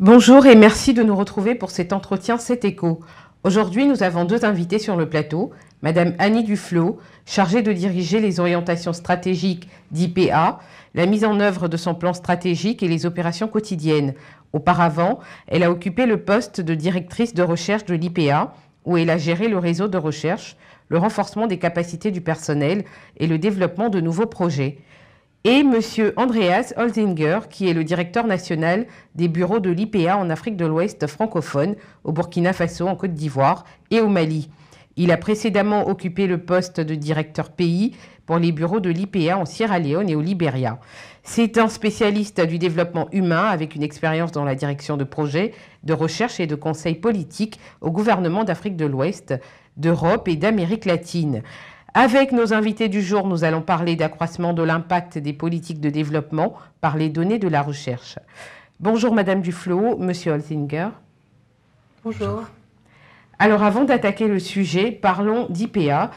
Bonjour et merci de nous retrouver pour cet entretien cet écho. Aujourd'hui, nous avons deux invités sur le plateau. Madame Annie Duflo, chargée de diriger les orientations stratégiques d'IPA, la mise en œuvre de son plan stratégique et les opérations quotidiennes. Auparavant, elle a occupé le poste de directrice de recherche de l'IPA, où elle a géré le réseau de recherche, le renforcement des capacités du personnel et le développement de nouveaux projets et M. Andreas Holzinger, qui est le directeur national des bureaux de l'IPA en Afrique de l'Ouest francophone, au Burkina Faso, en Côte d'Ivoire et au Mali. Il a précédemment occupé le poste de directeur pays pour les bureaux de l'IPA en Sierra Leone et au Liberia. C'est un spécialiste du développement humain avec une expérience dans la direction de projets, de recherche et de conseils politiques au gouvernement d'Afrique de l'Ouest, d'Europe et d'Amérique latine. Avec nos invités du jour, nous allons parler d'accroissement de l'impact des politiques de développement par les données de la recherche. Bonjour Madame Duflo, Monsieur Holzinger. Bonjour. Alors avant d'attaquer le sujet, parlons d'IPA,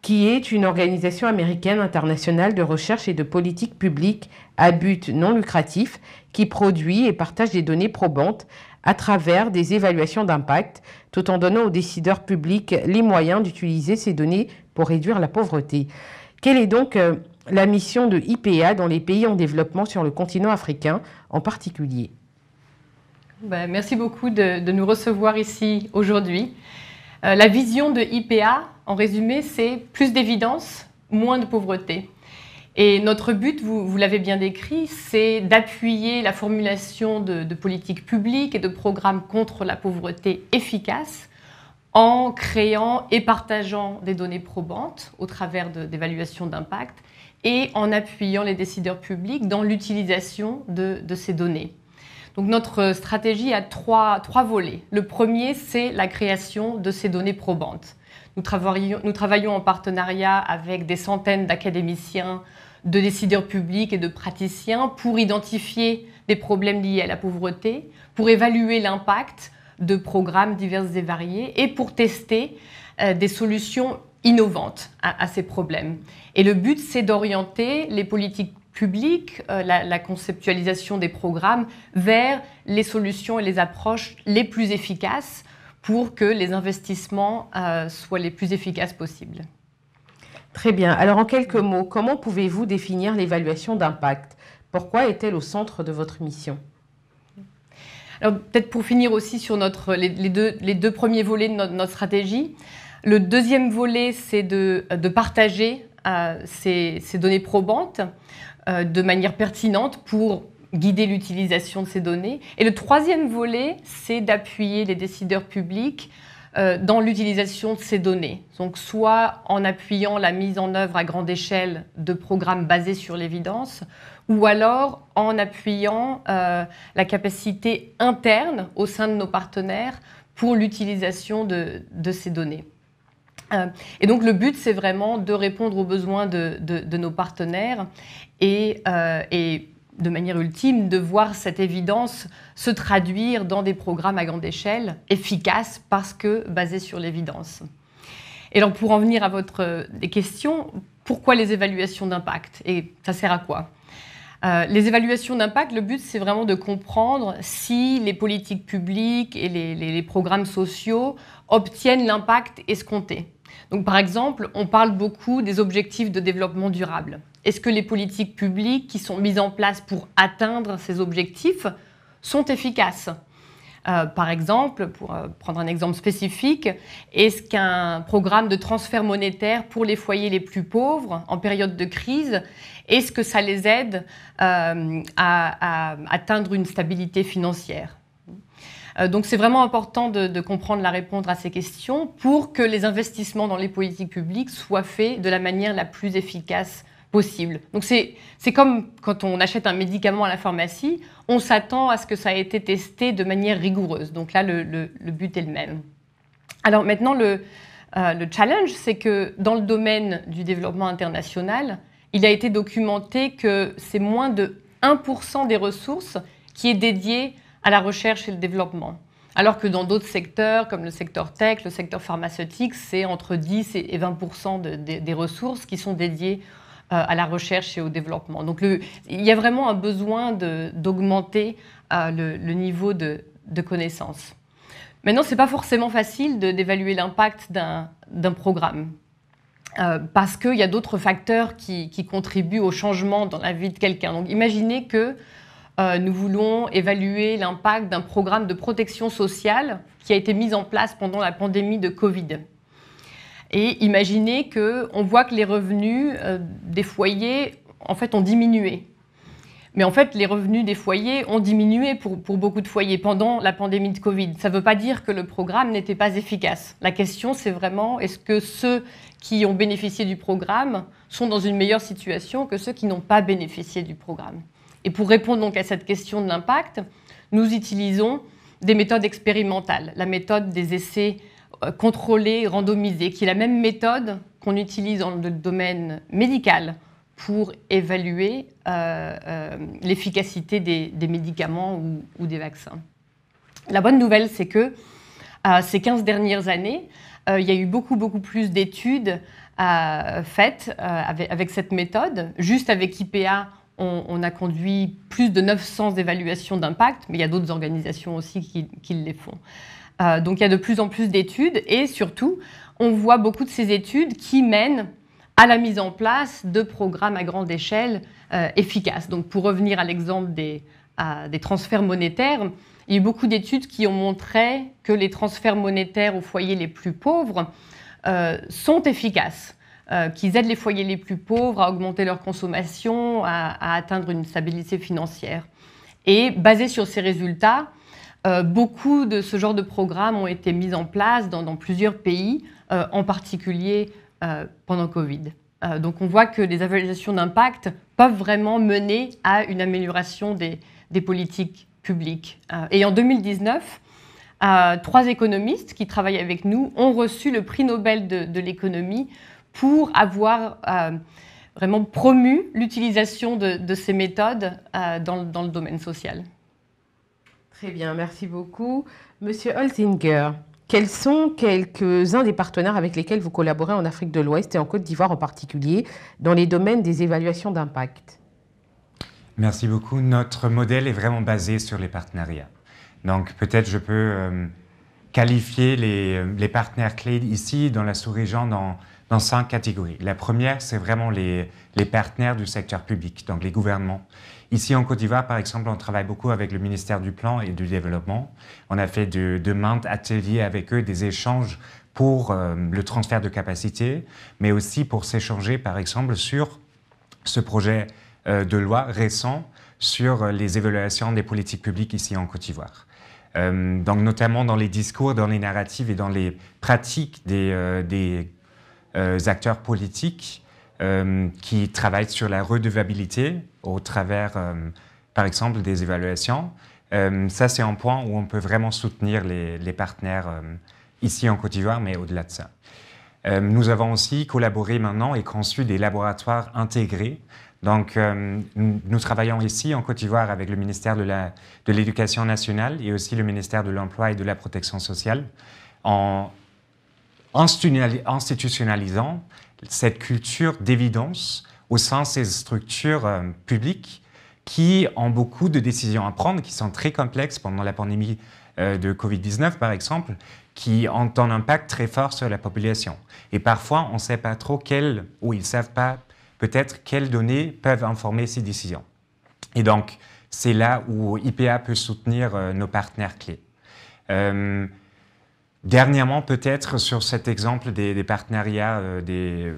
qui est une organisation américaine internationale de recherche et de politique publique à but non lucratif qui produit et partage des données probantes à travers des évaluations d'impact, tout en donnant aux décideurs publics les moyens d'utiliser ces données pour réduire la pauvreté. Quelle est donc euh, la mission de IPA dans les pays en développement sur le continent africain en particulier bah, Merci beaucoup de, nous recevoir ici aujourd'hui. Euh, la vision de IPA, en résumé, c'est plus d'évidence, moins de pauvreté. Et notre but, vous, l'avez bien décrit, c'est d'appuyer la formulation de politiques publiques et de programmes contre la pauvreté efficaces en créant et partageant des données probantes au travers d'évaluations d'impact et en appuyant les décideurs publics dans l'utilisation de, ces données. Donc notre stratégie a trois, volets. Le premier, c'est la création de ces données probantes. Nous travaillons, nous travaillons en partenariat avec des centaines d'académiciens, de décideurs publics et de praticiens pour identifier des problèmes liés à la pauvreté, pour évaluer l'impact, de programmes divers et variés et pour tester euh, des solutions innovantes à, ces problèmes. Et le but, c'est d'orienter les politiques publiques, euh, la, conceptualisation des programmes vers les solutions et les approches les plus efficaces pour que les investissements euh, soient les plus efficaces possibles. Très bien. Alors en quelques mots, comment pouvez-vous définir l'évaluation d'impact Pourquoi est-elle au centre de votre mission peut-être pour finir aussi sur les, deux, premiers volets de notre, stratégie. Le deuxième volet, c'est de, partager euh, ces, données probantes euh, de manière pertinente pour guider l'utilisation de ces données. Et le troisième volet, c'est d'appuyer les décideurs publics euh, dans l'utilisation de ces données. Donc soit en appuyant la mise en œuvre à grande échelle de programmes basés sur l'évidence, ou alors en appuyant euh, la capacité interne au sein de nos partenaires pour l'utilisation de, ces données. Euh, et donc le but, c'est vraiment de répondre aux besoins de, nos partenaires et, et, de manière ultime de voir cette évidence se traduire dans des programmes à grande échelle, efficaces parce que basés sur l'évidence. Et donc pour en venir à votre euh, question, pourquoi les évaluations d'impact Et ça sert à quoi euh, les évaluations d'impact, le but, c'est vraiment de comprendre si les politiques publiques et les programmes sociaux obtiennent l'impact escompté. Donc, par exemple, on parle beaucoup des objectifs de développement durable. Est-ce que les politiques publiques qui sont mises en place pour atteindre ces objectifs sont efficaces euh, par exemple, pour euh, prendre un exemple spécifique, est-ce qu'un programme de transfert monétaire pour les foyers les plus pauvres en période de crise, est-ce que ça les aide euh, à atteindre une stabilité financière euh, donc c'est vraiment important de, comprendre la réponse à ces questions pour que les investissements dans les politiques publiques soient faits de la manière la plus efficace possible. Donc c'est comme quand on achète un médicament à la pharmacie, on s'attend à ce que ça ait été testé de manière rigoureuse. Donc là, le, but est le même. Alors maintenant, le, euh, le challenge, c'est que dans le domaine du développement international, il a été documenté que c'est moins de 1% des ressources qui est dédiée à la recherche et le développement. Alors que dans d'autres secteurs, comme le secteur tech, le secteur pharmaceutique, c'est entre 10 et 20 des ressources qui sont dédiées euh, à la recherche et au développement. Donc il y a vraiment un besoin d'augmenter euh, le, niveau de, connaissances. connaissance. Maintenant, c'est pas forcément facile d'évaluer l'impact d'un programme. Euh, parce qu'il y a d'autres facteurs qui, qui, contribuent au changement dans la vie de quelqu'un. Donc imaginez que euh, nous voulons évaluer l'impact d'un programme de protection sociale qui a été mis en place pendant la pandémie de Covid. Et imaginez qu'on voit que les revenus euh, des foyers, en fait, ont diminué. Mais en fait, les revenus des foyers ont diminué pour, pour beaucoup de foyers pendant la pandémie de Covid. Ça ne veut pas dire que le programme n'était pas efficace. La question, c'est vraiment est-ce que ceux qui ont bénéficié du programme sont dans une meilleure situation que ceux qui n'ont pas bénéficié du programme et pour répondre donc à cette question de l'impact, nous utilisons des méthodes expérimentales, la méthode des essais euh, contrôlés, randomisés, qui est la même méthode qu'on utilise dans le domaine médical pour évaluer euh, euh, l'efficacité des, médicaments ou, des vaccins. La bonne nouvelle, c'est que ces 15 dernières années, il y a eu beaucoup, beaucoup plus d'études faites avec, avec, cette méthode. Juste avec IPA, on, a conduit plus de 900 évaluations d'impact, mais il y a d'autres organisations aussi qui, les font. Euh, donc il y a de plus en plus d'études et surtout, on voit beaucoup de ces études qui mènent à la mise en place de programmes à grande échelle euh, efficaces. Donc pour revenir à l'exemple euh, des, transferts monétaires, il y a eu beaucoup d'études qui ont montré que les transferts monétaires aux foyers les plus pauvres sont efficaces. Euh, qui aident les foyers les plus pauvres à augmenter leur consommation, à, atteindre une stabilité financière. Et basé sur ces résultats, euh, beaucoup de ce genre de programmes ont été mis en place dans, plusieurs pays, euh, en particulier pendant Covid. donc on voit que les évaluations d'impact peuvent vraiment mener à une amélioration des, politiques publiques. et en 2019, trois économistes qui travaillent avec nous ont reçu le prix Nobel de, de l'économie pour avoir euh, vraiment promu l'utilisation de, ces méthodes euh, dans, le domaine social. Très bien, merci beaucoup. Monsieur Holzinger, quels sont quelques-uns des partenaires avec lesquels vous collaborez en Afrique de l'Ouest et en Côte d'Ivoire en particulier dans les domaines des évaluations d'impact Merci beaucoup. Notre modèle est vraiment basé sur les partenariats. Donc peut-être je peux euh, qualifier les, les, partenaires clés ici dans la sous-région dans dans cinq catégories. La première, c'est vraiment les, partenaires du secteur public, donc les gouvernements. Ici, en Côte d'Ivoire, par exemple, on travaille beaucoup avec le ministère du Plan et du Développement. On a fait de, maintes ateliers avec eux, des échanges pour euh, le transfert de capacités, mais aussi pour s'échanger, par exemple, sur ce projet euh, de loi récent sur euh, les évaluations des politiques publiques ici en Côte d'Ivoire. donc notamment dans les discours, dans les narratives et dans les pratiques des euh, acteurs politiques euh, qui travaillent sur la redevabilité au travers, euh, par exemple, des évaluations. ça, c'est un point où on peut vraiment soutenir les, partenaires ici en Côte d'Ivoire, mais au-delà de ça. nous avons aussi collaboré maintenant et conçu des laboratoires intégrés. Donc, nous travaillons ici en Côte d'Ivoire avec le ministère de l'Éducation nationale et aussi le ministère de l'Emploi et de la Protection sociale en institutionnalisant cette culture d'évidence au sein de ces structures euh, publiques qui ont beaucoup de décisions à prendre, qui sont très complexes pendant la pandémie euh, de Covid-19, par exemple, qui ont un impact très fort sur la population. Et parfois, on ne sait pas trop quelles, ou ils ne savent pas peut-être quelles données peuvent informer ces décisions. Et donc, c'est là où IPA peut soutenir euh, nos partenaires clés. Dernièrement, peut-être sur cet exemple des, partenariats euh,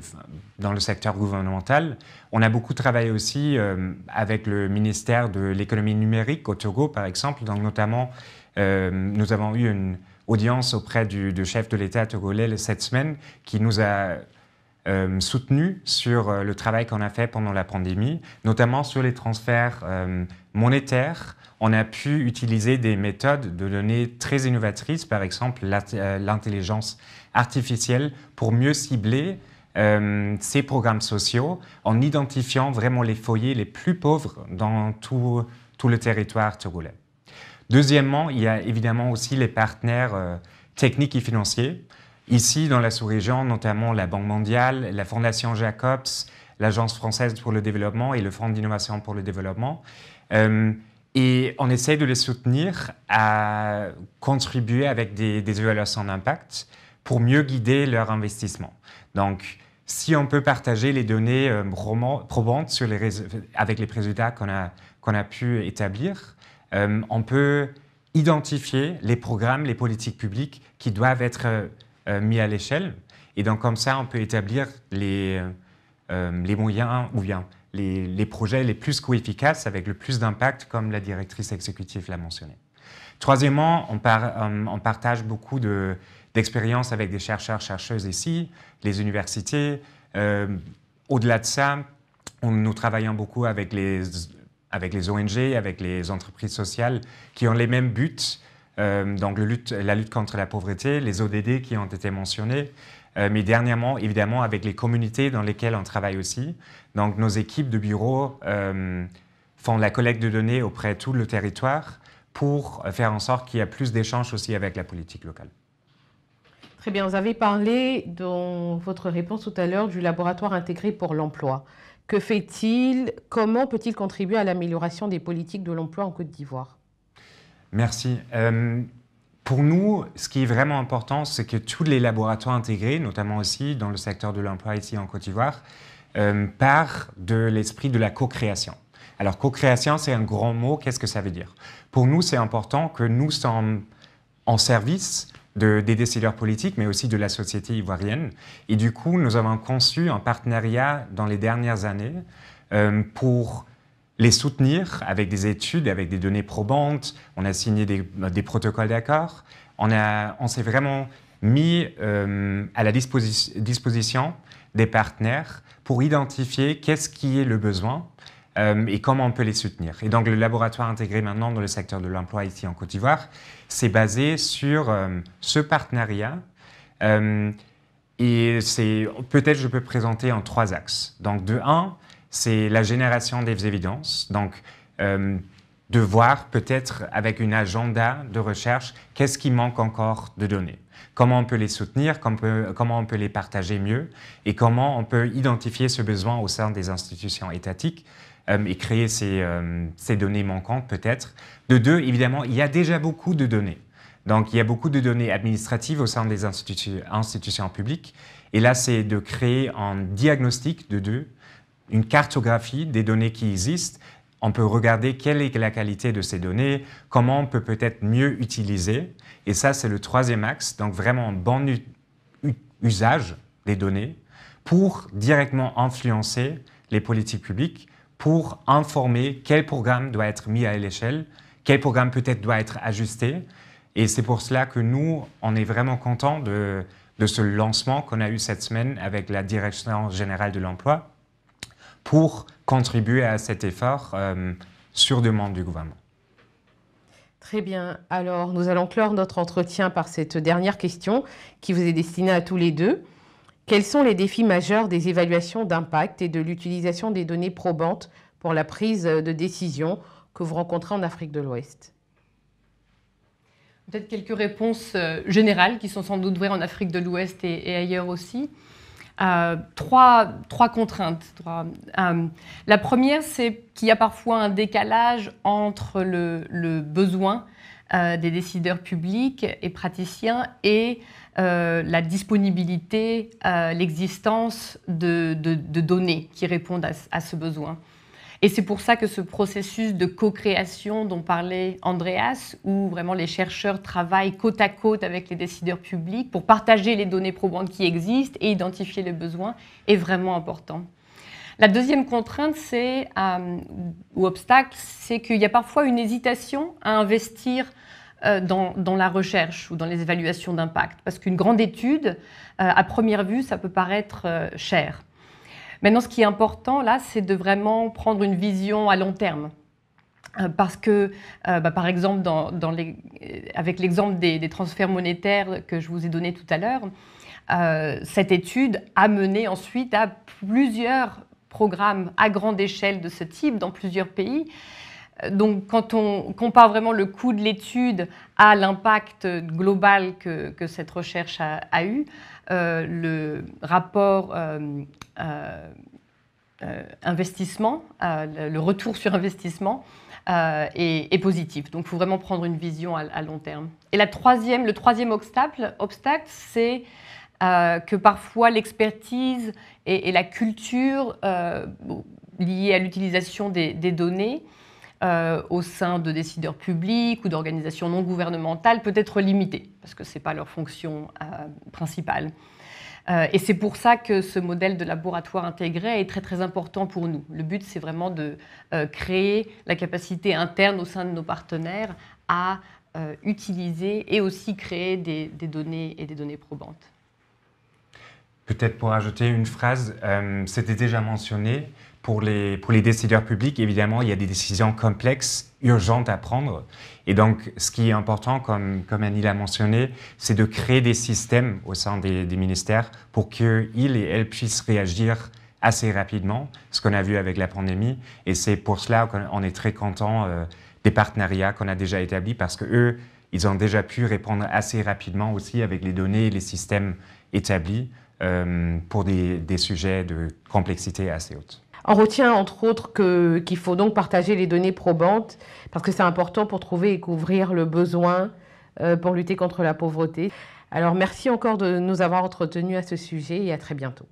dans le secteur gouvernemental, on a beaucoup travaillé aussi euh, avec le ministère de l'économie numérique au Togo, par exemple. Donc, notamment, euh, nous avons eu une audience auprès du, du chef de l'État togolais cette semaine qui nous a euh, soutenu sur euh, le travail qu'on a fait pendant la pandémie, notamment sur les transferts euh, monétaires. On a pu utiliser des méthodes de données très innovatrices, par exemple l'intelligence artificielle, pour mieux cibler ces programmes sociaux en identifiant vraiment les foyers les plus pauvres dans tout, le territoire togolais. Deuxièmement, il y a évidemment aussi les partenaires techniques et financiers. Ici, dans la sous-région, notamment la Banque mondiale, la Fondation Jacobs, l'Agence française pour le développement et le Fonds d'innovation pour le développement. Euh, et on essaie de les soutenir à contribuer avec des, des évaluations d'impact pour mieux guider leur investissement. Donc, si on peut partager les données euh, probantes sur les avec les résultats qu'on a, a pu établir, euh, on peut identifier les programmes, les politiques publiques qui doivent être euh, mis à l'échelle. Et donc comme ça, on peut établir les, euh, les moyens ou bien les, les, projets les plus coefficaces avec le plus d'impact, comme la directrice exécutive l'a mentionné. Troisièmement, on, euh, on partage beaucoup d'expériences avec des chercheurs, chercheuses ici, les universités. Au-delà de ça, on, nous travaillons beaucoup avec les, avec les ONG, avec les entreprises sociales qui ont les mêmes buts, euh, donc le la lutte contre la pauvreté, les ODD qui ont été mentionnés, euh, mais dernièrement, évidemment, avec les communautés dans lesquelles on travaille aussi. Donc nos équipes de bureau euh, font la collecte de données auprès de tout le territoire pour faire en sorte qu'il y ait plus d'échanges aussi avec la politique locale. Très bien, vous avez parlé dans votre réponse tout à l'heure du laboratoire intégré pour l'emploi. Que fait-il Comment peut-il contribuer à l'amélioration des politiques de l'emploi en Côte d'Ivoire Merci. Euh, pour nous, ce qui est vraiment important, c'est que tous les laboratoires intégrés, notamment aussi dans le secteur de l'emploi ici en Côte d'Ivoire, euh, partent de l'esprit de la co-création. Alors, co-création, c'est un grand mot, qu'est-ce que ça veut dire Pour nous, c'est important que nous sommes en service de, des décideurs politiques, mais aussi de la société ivoirienne. Et du coup, nous avons conçu un partenariat dans les dernières années euh, pour les soutenir avec des études, avec des données probantes. On a signé des, protocoles d'accord. On, on s'est vraiment mis euh, à la disposition des partenaires pour identifier qu'est-ce qui est le besoin euh, et comment on peut les soutenir. Et donc le laboratoire intégré maintenant dans le secteur de l'emploi ici en Côte d'Ivoire, c'est basé sur euh, ce partenariat. et c'est peut-être je peux présenter en trois axes. Donc de un, c'est la génération des évidences. Donc, euh, de voir peut-être avec une agenda de recherche qu'est-ce qui manque encore de données, comment on peut les soutenir, comment on peut, les partager mieux et comment on peut identifier ce besoin au sein des institutions étatiques euh, et créer euh, ces, données manquantes peut-être. De deux, évidemment, il y a déjà beaucoup de données. Donc il y a beaucoup de données administratives au sein des institutions publiques et là c'est de créer un diagnostic de deux une cartographie des données qui existent. On peut regarder quelle est la qualité de ces données, comment on peut peut-être mieux utiliser. Et ça, c'est le troisième axe, donc vraiment bon usage des données pour directement influencer les politiques publiques, pour informer quel programme doit être mis à l'échelle, quel programme peut-être doit être ajusté. Et c'est pour cela que nous, on est vraiment contents de, de ce lancement qu'on a eu cette semaine avec la Direction générale de l'emploi, pour contribuer à cet effort euh, sur demande du gouvernement. Très bien. Alors, nous allons clore notre entretien par cette dernière question qui vous est destinée à tous les deux. Quels sont les défis majeurs des évaluations d'impact et de l'utilisation des données probantes pour la prise de décision que vous rencontrez en Afrique de l'Ouest Peut-être quelques réponses euh, générales qui sont sans doute vraies en Afrique de l'Ouest et, ailleurs aussi. Euh, trois, contraintes. Euh, la première, c'est qu'il y a parfois un décalage entre le, besoin euh, des décideurs publics et praticiens et la disponibilité, l'existence de, données qui répondent à ce besoin. Et c'est pour ça que ce processus de co-création dont parlait Andreas, où vraiment les chercheurs travaillent côte à côte avec les décideurs publics pour partager les données probantes qui existent et identifier les besoins, est vraiment important. La deuxième contrainte c'est, euh, ou obstacle, c'est qu'il y a parfois une hésitation à investir euh, dans, la recherche ou dans les évaluations d'impact, parce qu'une grande étude, euh, à première vue, ça peut paraître cher. Maintenant, ce qui est important là, c'est de vraiment prendre une vision à long terme. Euh, parce que, euh, bah, par exemple, euh, avec l'exemple des, transferts monétaires que je vous ai donné tout à l'heure, cette étude a mené ensuite à plusieurs programmes à grande échelle de ce type dans plusieurs pays. Donc, quand on compare vraiment le coût de l'étude à l'impact global que, cette recherche a, eu, le rapport euh, euh, investissement, euh, le retour sur investissement est, positif. Donc il faut vraiment prendre une vision à, long terme. Et la troisième, le troisième obstacle, obstacle c'est que parfois l'expertise et, la culture liées à l'utilisation des, données au sein de décideurs publics ou d'organisations non gouvernementales peut être limitée, parce que ce n'est pas leur fonction principale. Euh, et c'est pour ça que ce modèle de laboratoire intégré est très très important pour nous. Le but, c'est vraiment de euh, créer la capacité interne au sein de nos partenaires à euh, utiliser et aussi créer des, données et des données probantes. Peut-être pour ajouter une phrase, c'était déjà mentionné, pour les, pour les décideurs publics, évidemment, il y a des décisions complexes, urgentes à prendre. Et donc, ce qui est important, comme, comme Annie l'a mentionné, c'est de créer des systèmes au sein des, des ministères pour qu'ils et elles puissent réagir assez rapidement, ce qu'on a vu avec la pandémie. Et c'est pour cela qu'on est très content euh, des partenariats qu'on a déjà établis parce que eux, ils ont déjà pu répondre assez rapidement aussi avec les données et les systèmes établis euh, pour des, des sujets de complexité assez haute. On retient entre autres qu'il faut donc partager les données probantes parce que c'est important pour trouver et couvrir le besoin euh, pour lutter contre la pauvreté. Alors merci encore de nous avoir entretenus à ce sujet et à très bientôt.